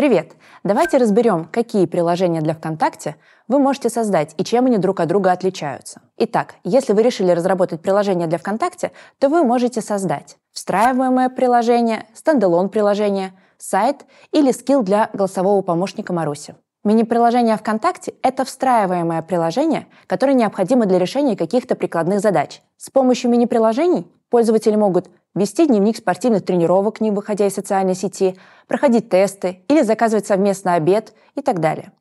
Привет! Давайте разберем, какие приложения для ВКонтакте вы можете создать и чем они друг от друга отличаются. Итак, если вы решили разработать приложение для ВКонтакте, то вы можете создать встраиваемое приложение, стендалон-приложение, сайт или скилл для голосового помощника Маруси. Мини-приложение ВКонтакте – это встраиваемое приложение, которое необходимо для решения каких-то прикладных задач. С помощью мини-приложений пользователи могут вести дневник спортивных тренировок, не выходя из социальной сети, проходить тесты или заказывать совместный обед и так далее.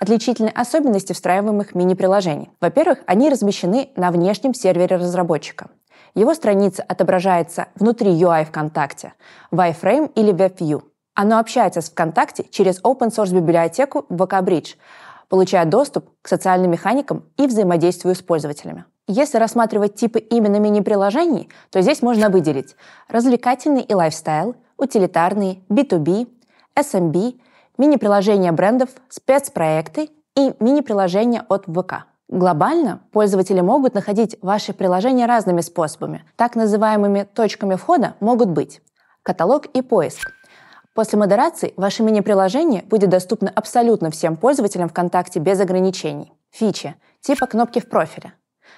Отличительные особенности встраиваемых мини-приложений. Во-первых, они размещены на внешнем сервере разработчика. Его страница отображается внутри UI ВКонтакте, iframe или WebView. Оно общается с ВКонтакте через open-source библиотеку VKBridge, получая доступ к социальным механикам и взаимодействию с пользователями. Если рассматривать типы именно мини-приложений, то здесь можно выделить развлекательный и лайфстайл, утилитарные, B2B, SMB, эм мини-приложения брендов, спецпроекты и мини-приложения от ВК. Глобально пользователи могут находить ваши приложения разными способами. Так называемыми точками входа могут быть каталог и поиск. После модерации ваше мини-приложение будет доступно абсолютно всем пользователям ВКонтакте без ограничений. Фичи типа кнопки в профиле,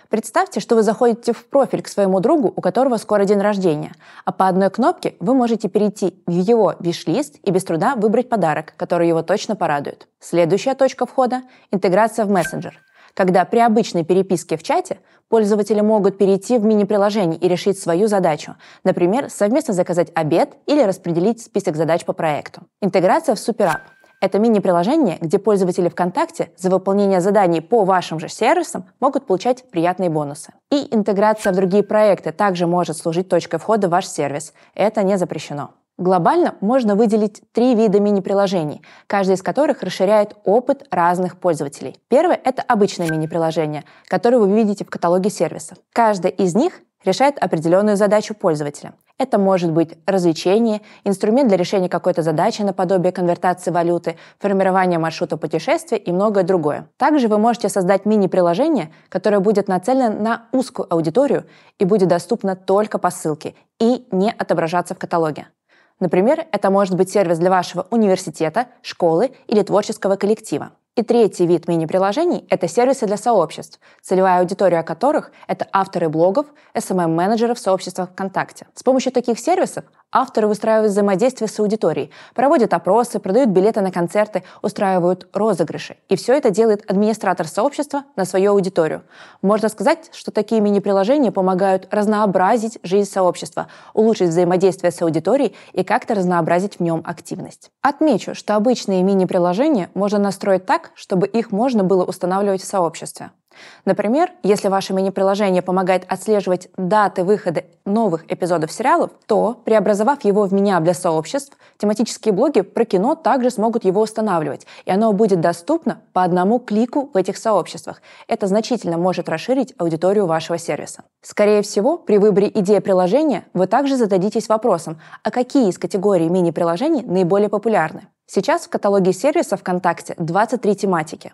Представьте, что вы заходите в профиль к своему другу, у которого скоро день рождения, а по одной кнопке вы можете перейти в его виш-лист и без труда выбрать подарок, который его точно порадует. Следующая точка входа – интеграция в мессенджер – когда при обычной переписке в чате пользователи могут перейти в мини-приложение и решить свою задачу, например, совместно заказать обед или распределить список задач по проекту. Интеграция в SuperApp – это мини-приложение, где пользователи ВКонтакте за выполнение заданий по вашим же сервисам могут получать приятные бонусы. И интеграция в другие проекты также может служить точкой входа в ваш сервис. Это не запрещено. Глобально можно выделить три вида мини-приложений, каждый из которых расширяет опыт разных пользователей. Первое – это обычное мини-приложение, которое вы видите в каталоге сервисов. Каждое из них решает определенную задачу пользователя – это может быть развлечение, инструмент для решения какой-то задачи наподобие конвертации валюты, формирование маршрута путешествия и многое другое. Также вы можете создать мини-приложение, которое будет нацелено на узкую аудиторию и будет доступно только по ссылке и не отображаться в каталоге. Например, это может быть сервис для вашего университета, школы или творческого коллектива. И третий вид мини-приложений – это сервисы для сообществ, целевая аудитория которых – это авторы блогов, SMM-менеджеры эм в сообществах ВКонтакте. С помощью таких сервисов авторы выстраивают взаимодействие с аудиторией, проводят опросы, продают билеты на концерты, устраивают розыгрыши. И все это делает администратор сообщества на свою аудиторию. Можно сказать, что такие мини-приложения помогают разнообразить жизнь сообщества, улучшить взаимодействие с аудиторией и как-то разнообразить в нем активность. Отмечу, что обычные мини-приложения можно настроить так, так, чтобы их можно было устанавливать в сообществе. Например, если ваше мини-приложение помогает отслеживать даты выхода новых эпизодов сериалов, то, преобразовав его в меня для сообществ, тематические блоги про кино также смогут его устанавливать, и оно будет доступно по одному клику в этих сообществах. Это значительно может расширить аудиторию вашего сервиса. Скорее всего, при выборе идеи приложения вы также зададитесь вопросом, а какие из категорий мини-приложений наиболее популярны. Сейчас в каталоге сервиса ВКонтакте 23 тематики.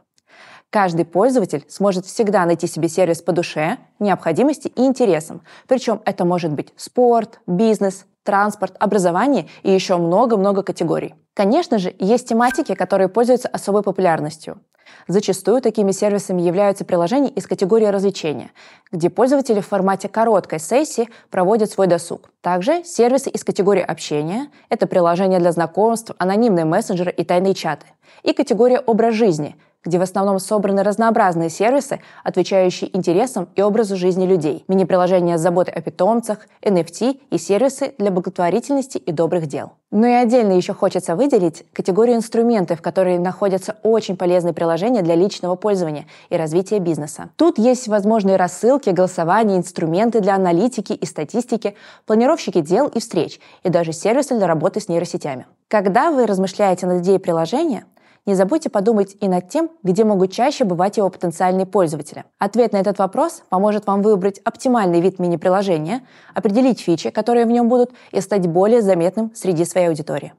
Каждый пользователь сможет всегда найти себе сервис по душе, необходимости и интересам. Причем это может быть спорт, бизнес, транспорт, образование и еще много-много категорий. Конечно же, есть тематики, которые пользуются особой популярностью. Зачастую такими сервисами являются приложения из категории развлечения, где пользователи в формате короткой сессии проводят свой досуг. Также сервисы из категории общения – это приложения для знакомств, анонимные мессенджеры и тайные чаты. И категория образ жизни – где в основном собраны разнообразные сервисы, отвечающие интересам и образу жизни людей, мини-приложения с заботой о питомцах, NFT и сервисы для благотворительности и добрых дел. Но ну и отдельно еще хочется выделить категорию инструментов, в которой находятся очень полезные приложения для личного пользования и развития бизнеса. Тут есть возможные рассылки, голосования, инструменты для аналитики и статистики, планировщики дел и встреч, и даже сервисы для работы с нейросетями. Когда вы размышляете над идеей приложения, не забудьте подумать и над тем, где могут чаще бывать его потенциальные пользователи. Ответ на этот вопрос поможет вам выбрать оптимальный вид мини-приложения, определить фичи, которые в нем будут, и стать более заметным среди своей аудитории.